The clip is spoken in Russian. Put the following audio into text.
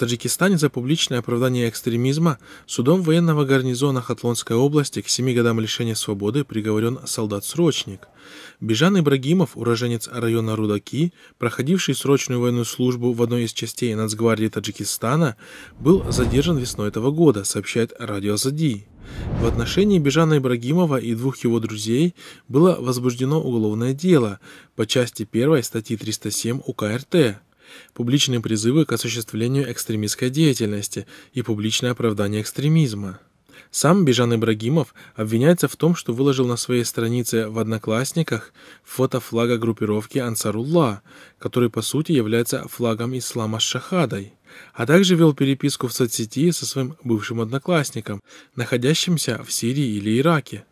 Таджикистане за публичное оправдание экстремизма судом военного гарнизона Хатлонской области к семи годам лишения свободы приговорен солдат-срочник. Бежан Ибрагимов, уроженец района Рудаки, проходивший срочную военную службу в одной из частей Нацгвардии Таджикистана, был задержан весной этого года, сообщает радио Зади. В отношении Бежана Ибрагимова и двух его друзей было возбуждено уголовное дело по части 1 статьи 307 УК РТ публичные призывы к осуществлению экстремистской деятельности и публичное оправдание экстремизма. Сам Бежан Ибрагимов обвиняется в том, что выложил на своей странице в «Одноклассниках» фото флага группировки «Ансарулла», который по сути является флагом ислама с шахадой, а также вел переписку в соцсети со своим бывшим одноклассником, находящимся в Сирии или Ираке.